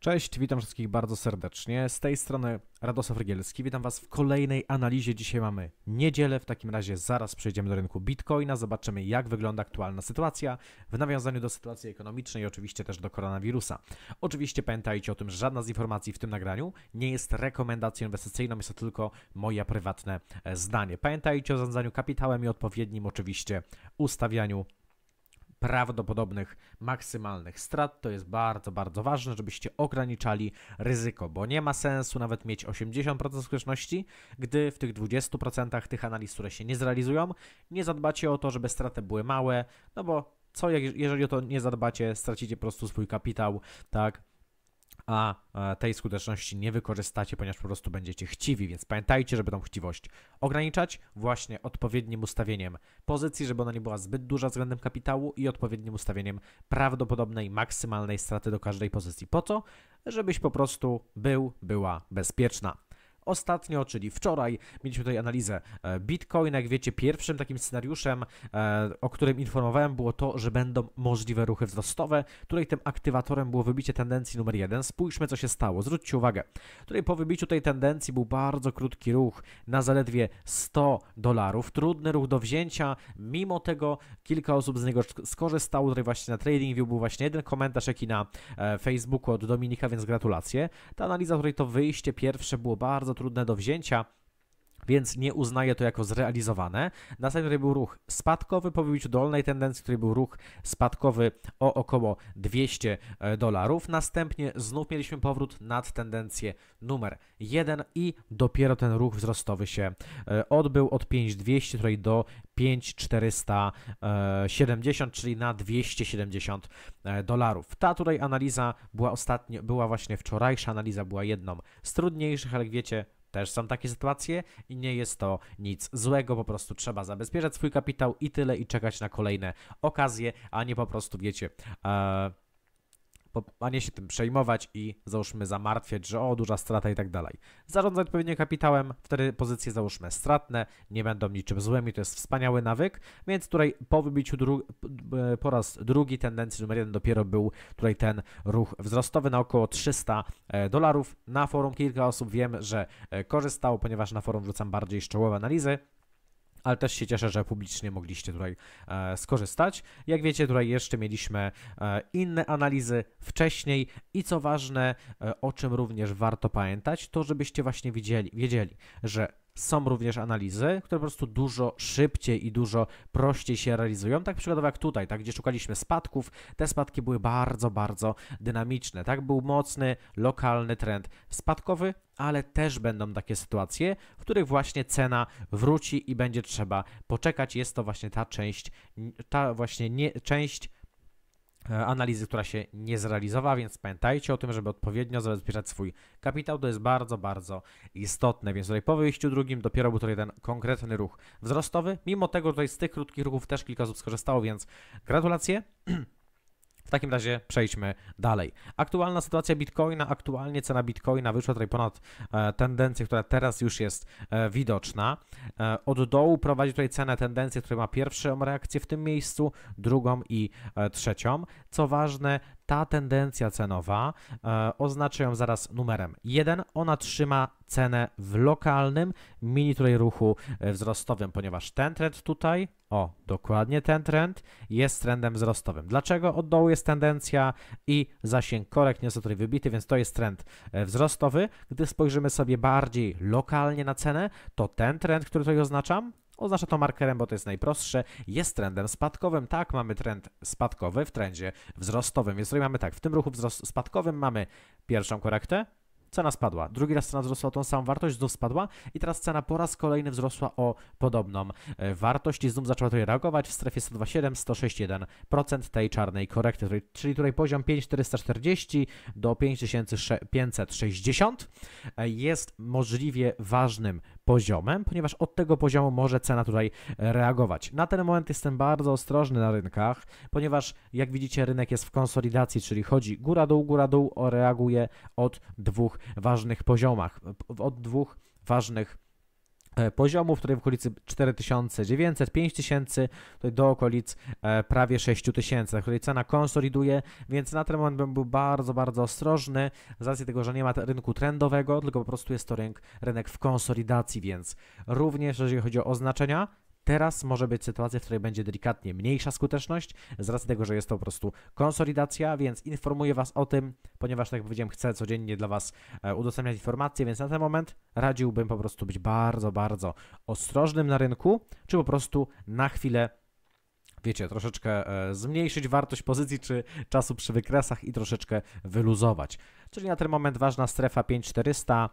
Cześć, witam wszystkich bardzo serdecznie. Z tej strony Radosław Rygielski. Witam Was w kolejnej analizie. Dzisiaj mamy niedzielę. W takim razie zaraz przejdziemy do rynku Bitcoina, zobaczymy jak wygląda aktualna sytuacja w nawiązaniu do sytuacji ekonomicznej i oczywiście też do koronawirusa. Oczywiście pamiętajcie o tym, że żadna z informacji w tym nagraniu nie jest rekomendacją inwestycyjną, jest to tylko moje prywatne e, zdanie. Pamiętajcie o zarządzaniu kapitałem i odpowiednim oczywiście ustawianiu prawdopodobnych maksymalnych strat. To jest bardzo, bardzo ważne, żebyście ograniczali ryzyko, bo nie ma sensu nawet mieć 80% skuteczności, gdy w tych 20% tych analiz, które się nie zrealizują, nie zadbacie o to, żeby straty były małe, no bo co jeżeli o to nie zadbacie, stracicie po prostu swój kapitał, tak? a e, tej skuteczności nie wykorzystacie, ponieważ po prostu będziecie chciwi, więc pamiętajcie, żeby tą chciwość ograniczać właśnie odpowiednim ustawieniem pozycji, żeby ona nie była zbyt duża względem kapitału i odpowiednim ustawieniem prawdopodobnej maksymalnej straty do każdej pozycji. Po co? Żebyś po prostu był, była bezpieczna ostatnio, czyli wczoraj, mieliśmy tutaj analizę e, Bitcoin. Jak wiecie, pierwszym takim scenariuszem, e, o którym informowałem, było to, że będą możliwe ruchy wzrostowe. której tym aktywatorem było wybicie tendencji numer jeden. Spójrzmy, co się stało. Zwróćcie uwagę. Tutaj po wybiciu tej tendencji był bardzo krótki ruch na zaledwie 100 dolarów. Trudny ruch do wzięcia. Mimo tego kilka osób z niego skorzystało. Tutaj właśnie na TradingView był właśnie jeden komentarz, i na e, Facebooku od Dominika, więc gratulacje. Ta analiza, której to wyjście pierwsze było bardzo bardzo trudne do wzięcia więc nie uznaje to jako zrealizowane. Następnie był ruch spadkowy po wybiciu dolnej tendencji, który był ruch spadkowy o około 200 e, dolarów. Następnie znów mieliśmy powrót nad tendencję numer 1 i dopiero ten ruch wzrostowy się e, odbył od 5200 tutaj do 5470, czyli na 270 e, dolarów. Ta tutaj analiza była ostatnio, była właśnie wczorajsza analiza, była jedną z trudniejszych, ale jak wiecie, też są takie sytuacje i nie jest to nic złego, po prostu trzeba zabezpieczać swój kapitał i tyle i czekać na kolejne okazje, a nie po prostu, wiecie, e, a nie się tym przejmować i załóżmy zamartwiać, że o, duża strata i tak dalej. Zarządzać odpowiednio kapitałem, wtedy pozycje załóżmy stratne, nie będą niczym złym i to jest wspaniały nawyk, więc tutaj po wybiciu e, po raz drugi tendencji numer jeden dopiero był tutaj ten ruch wzrostowy na około 300 e, dolarów. Na forum kilka osób wiem, że e, korzystało, ponieważ na forum wrzucam bardziej szczegółowe analizy, ale też się cieszę, że publicznie mogliście tutaj e, skorzystać. Jak wiecie, tutaj jeszcze mieliśmy e, inne analizy wcześniej i co ważne, e, o czym również warto pamiętać, to żebyście właśnie widzieli, wiedzieli, że są również analizy, które po prostu dużo szybciej i dużo prościej się realizują. Tak przykładowo jak tutaj, tak, gdzie szukaliśmy spadków, te spadki były bardzo, bardzo dynamiczne. Tak, był mocny, lokalny trend spadkowy, ale też będą takie sytuacje, w których właśnie cena wróci i będzie trzeba poczekać. Jest to właśnie ta część, ta właśnie nie, część E, analizy, która się nie zrealizowała, więc pamiętajcie o tym, żeby odpowiednio zabezpieczać swój kapitał. To jest bardzo, bardzo istotne. Więc tutaj po wyjściu drugim dopiero był tutaj ten konkretny ruch wzrostowy. Mimo tego tutaj z tych krótkich ruchów też kilka osób skorzystało, więc gratulacje. W takim razie przejdźmy dalej. Aktualna sytuacja Bitcoina, aktualnie cena Bitcoina wyszła tutaj ponad e, tendencję, która teraz już jest e, widoczna. E, od dołu prowadzi tutaj cenę tendencję, która ma pierwszą reakcję w tym miejscu, drugą i e, trzecią. Co ważne, ta tendencja cenowa, e, oznaczę ją zaraz numerem 1, ona trzyma cenę w lokalnym mini tutaj ruchu e, wzrostowym, ponieważ ten trend tutaj, o, dokładnie ten trend jest trendem wzrostowym. Dlaczego? Od dołu jest tendencja i zasięg korek nie jest tutaj wybity, więc to jest trend e, wzrostowy. Gdy spojrzymy sobie bardziej lokalnie na cenę, to ten trend, który tutaj oznaczam, Oznacza to markerem, bo to jest najprostsze. Jest trendem spadkowym. Tak, mamy trend spadkowy w trendzie wzrostowym. Więc tutaj mamy tak, w tym ruchu wzrost spadkowym mamy pierwszą korektę, cena spadła. Drugi raz cena wzrosła o tą samą wartość, znów spadła i teraz cena po raz kolejny wzrosła o podobną e, wartość i znów zaczęła tutaj reagować w strefie 127-161% tej czarnej korekty, czyli tutaj poziom 5440 do 5560 e, jest możliwie ważnym poziomem, ponieważ od tego poziomu może cena tutaj e, reagować. Na ten moment jestem bardzo ostrożny na rynkach, ponieważ jak widzicie rynek jest w konsolidacji, czyli chodzi góra dół, góra dół, reaguje od dwóch ważnych poziomach, od dwóch ważnych e, poziomów, tutaj w okolicy 4900, 5000, tutaj do okolic e, prawie 6000, na której cena konsoliduje, więc na ten moment bym był bardzo, bardzo ostrożny z racji tego, że nie ma rynku trendowego, tylko po prostu jest to rynk rynek w konsolidacji, więc również jeżeli chodzi o oznaczenia, Teraz może być sytuacja, w której będzie delikatnie mniejsza skuteczność, z racji tego, że jest to po prostu konsolidacja, więc informuję Was o tym, ponieważ, tak jak powiedziałem, chcę codziennie dla Was e, udostępniać informacje, więc na ten moment radziłbym po prostu być bardzo, bardzo ostrożnym na rynku, czy po prostu na chwilę wiecie, troszeczkę e, zmniejszyć wartość pozycji czy czasu przy wykresach i troszeczkę wyluzować. Czyli na ten moment ważna strefa 5400,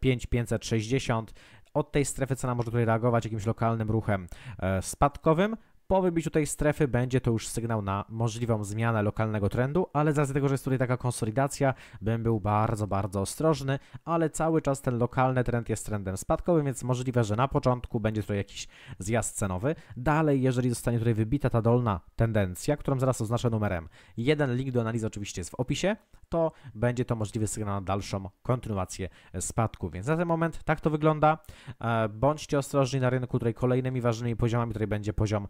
5560, od tej strefy cena może tutaj reagować jakimś lokalnym ruchem e, spadkowym, po wybiciu tej strefy będzie to już sygnał na możliwą zmianę lokalnego trendu, ale z racji tego, że jest tutaj taka konsolidacja, bym był bardzo, bardzo ostrożny, ale cały czas ten lokalny trend jest trendem spadkowym, więc możliwe, że na początku będzie tutaj jakiś zjazd cenowy. Dalej, jeżeli zostanie tutaj wybita ta dolna tendencja, którą zaraz oznaczę numerem 1, link do analizy oczywiście jest w opisie, to będzie to możliwy sygnał na dalszą kontynuację spadku. Więc na ten moment tak to wygląda. E, bądźcie ostrożni na rynku, tutaj kolejnymi ważnymi poziomami tutaj będzie poziom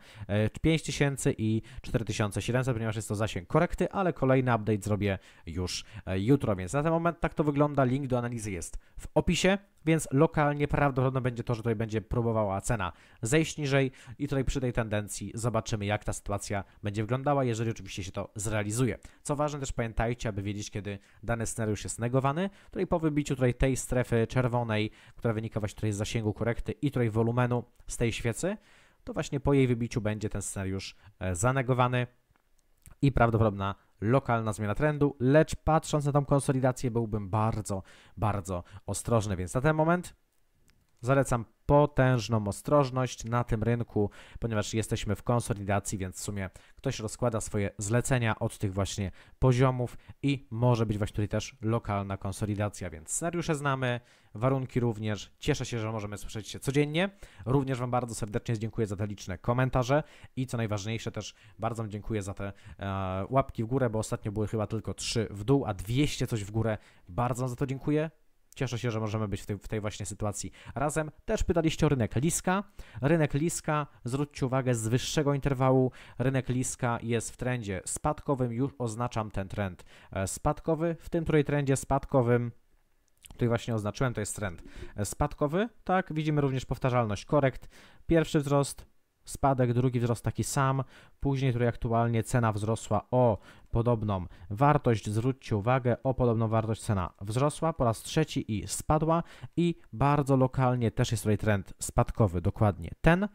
5000 e, i 4700, ponieważ jest to zasięg korekty, ale kolejny update zrobię już e, jutro. Więc na ten moment tak to wygląda. Link do analizy jest w opisie więc lokalnie prawdopodobne będzie to, że tutaj będzie próbowała cena zejść niżej i tutaj przy tej tendencji zobaczymy, jak ta sytuacja będzie wyglądała, jeżeli oczywiście się to zrealizuje. Co ważne, też pamiętajcie, aby wiedzieć, kiedy dany scenariusz jest negowany. Tutaj po wybiciu tutaj tej strefy czerwonej, która wynika właśnie tutaj z zasięgu korekty i tutaj wolumenu z tej świecy, to właśnie po jej wybiciu będzie ten scenariusz e, zanegowany i prawdopodobna lokalna zmiana trendu, lecz patrząc na tą konsolidację byłbym bardzo, bardzo ostrożny, więc na ten moment zalecam potężną ostrożność na tym rynku, ponieważ jesteśmy w konsolidacji, więc w sumie ktoś rozkłada swoje zlecenia od tych właśnie poziomów i może być właśnie tutaj też lokalna konsolidacja, więc scenariusze znamy, warunki również. Cieszę się, że możemy słyszeć się codziennie. Również Wam bardzo serdecznie dziękuję za te liczne komentarze i co najważniejsze też bardzo dziękuję za te e, łapki w górę, bo ostatnio były chyba tylko trzy w dół, a 200 coś w górę. Bardzo za to dziękuję. Cieszę się, że możemy być w tej, w tej właśnie sytuacji razem. Też pytaliście o rynek Liska. Rynek Liska, zwróćcie uwagę, z wyższego interwału rynek Liska jest w trendzie spadkowym, już oznaczam ten trend e, spadkowy. W tym której trendzie spadkowym tutaj właśnie oznaczyłem, to jest trend e, spadkowy, tak, widzimy również powtarzalność korekt, pierwszy wzrost, spadek, drugi wzrost taki sam, później tutaj aktualnie cena wzrosła o podobną wartość, zwróćcie uwagę, o podobną wartość cena wzrosła po raz trzeci i spadła i bardzo lokalnie też jest tutaj trend spadkowy, dokładnie ten.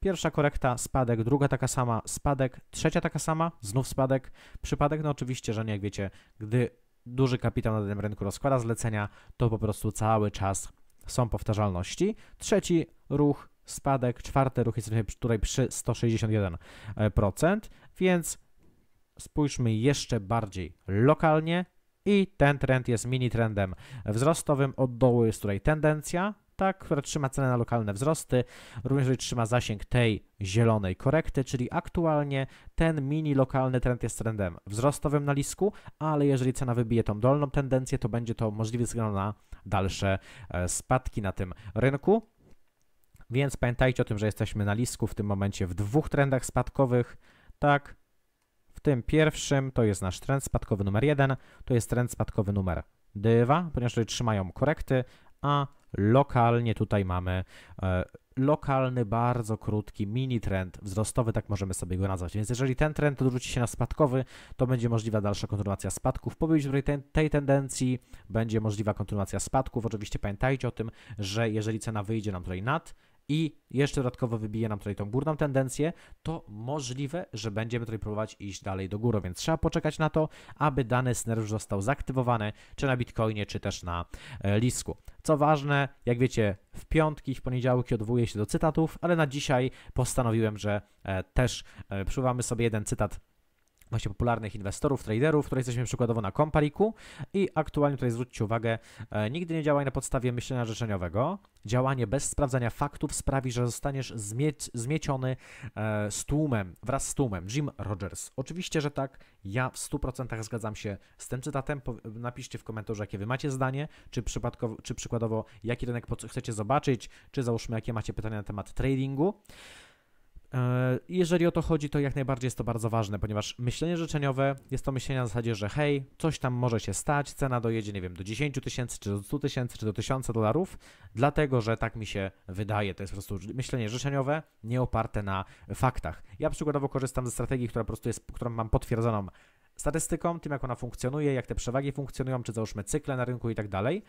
Pierwsza korekta, spadek, druga taka sama, spadek, trzecia taka sama, znów spadek, przypadek, no oczywiście, że nie, jak wiecie, gdy duży kapitał na danym rynku rozkłada zlecenia, to po prostu cały czas są powtarzalności. Trzeci ruch spadek, czwarty ruch jest tutaj przy 161%, e, więc spójrzmy jeszcze bardziej lokalnie i ten trend jest mini trendem wzrostowym, od dołu jest tutaj tendencja, tak, która trzyma cenę na lokalne wzrosty, również trzyma zasięg tej zielonej korekty, czyli aktualnie ten mini lokalny trend jest trendem wzrostowym na lisku, ale jeżeli cena wybije tą dolną tendencję, to będzie to możliwy sygnał na dalsze e, spadki na tym rynku. Więc pamiętajcie o tym, że jesteśmy na listku w tym momencie w dwóch trendach spadkowych. Tak, w tym pierwszym to jest nasz trend spadkowy numer jeden, to jest trend spadkowy numer dwa, ponieważ tutaj trzymają korekty, a lokalnie tutaj mamy e, lokalny, bardzo krótki mini trend wzrostowy, tak możemy sobie go nazwać. Więc jeżeli ten trend odwróci się na spadkowy, to będzie możliwa dalsza kontynuacja spadków. Po wyjściu tej, tej tendencji będzie możliwa kontynuacja spadków. Oczywiście pamiętajcie o tym, że jeżeli cena wyjdzie nam tutaj nad i jeszcze dodatkowo wybije nam tutaj tą górną tendencję, to możliwe, że będziemy tutaj próbować iść dalej do góry, więc trzeba poczekać na to, aby dany scenariusz został zaktywowany, czy na Bitcoinie, czy też na e, Lisku. Co ważne, jak wiecie, w piątki, w poniedziałki odwołuję się do cytatów, ale na dzisiaj postanowiłem, że e, też e, przywołamy sobie jeden cytat właśnie popularnych inwestorów, traderów, które jesteśmy przykładowo na Compariku i aktualnie tutaj zwróćcie uwagę, e, nigdy nie działaj na podstawie myślenia życzeniowego. Działanie bez sprawdzania faktów sprawi, że zostaniesz zmie zmieciony e, z tłumem, wraz z tłumem. Jim Rogers. Oczywiście, że tak, ja w 100% zgadzam się z tym cytatem. Po napiszcie w komentarzu, jakie wy macie zdanie, czy, czy przykładowo, jaki rynek chcecie zobaczyć, czy załóżmy, jakie macie pytania na temat tradingu. E, jeżeli o to chodzi, to jak najbardziej jest to bardzo ważne, ponieważ myślenie życzeniowe jest to myślenie na zasadzie, że hej, coś tam może się stać, cena dojedzie, nie wiem, do 10 tysięcy, czy do 100 tysięcy, czy do 1000 dolarów, dlatego, że tak mi się wydaje. To jest po prostu myślenie życzeniowe, nie oparte na faktach. Ja przykładowo korzystam ze strategii, która po prostu jest, którą mam potwierdzoną statystyką, tym jak ona funkcjonuje, jak te przewagi funkcjonują, czy załóżmy cykle na rynku i tak dalej.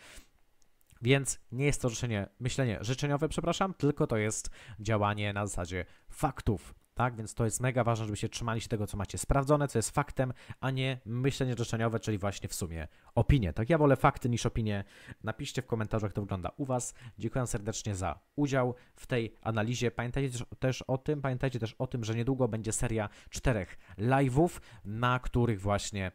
Więc nie jest to życzenie, myślenie życzeniowe, przepraszam, tylko to jest działanie na zasadzie faktów. Tak, więc to jest mega ważne, żebyście trzymali się tego, co macie sprawdzone, co jest faktem, a nie myślenie życzeniowe, czyli właśnie w sumie opinie. Tak, ja wolę fakty niż opinie. Napiszcie w komentarzach, jak to wygląda u Was. Dziękuję serdecznie za udział w tej analizie. Pamiętajcie też o tym, pamiętajcie też o tym, że niedługo będzie seria czterech live'ów, na których właśnie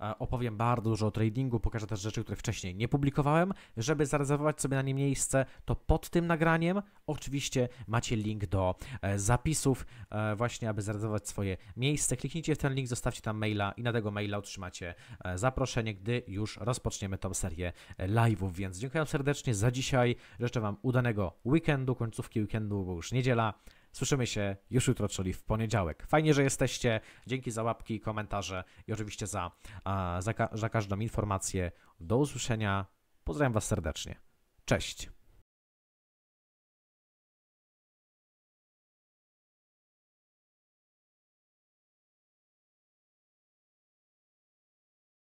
E, opowiem bardzo dużo o tradingu, pokażę też rzeczy, które wcześniej nie publikowałem. Żeby zarezerwować sobie na nie miejsce, to pod tym nagraniem oczywiście macie link do e, zapisów, e, właśnie aby zarezerwować swoje miejsce. Kliknijcie w ten link, zostawcie tam maila i na tego maila otrzymacie zaproszenie, gdy już rozpoczniemy tą serię live'ów. Więc dziękuję serdecznie za dzisiaj. Życzę Wam udanego weekendu, końcówki weekendu, bo już niedziela. Słyszymy się już jutro, czyli w poniedziałek. Fajnie, że jesteście. Dzięki za łapki, komentarze i oczywiście za, za, za każdą informację. Do usłyszenia. Pozdrawiam Was serdecznie. Cześć.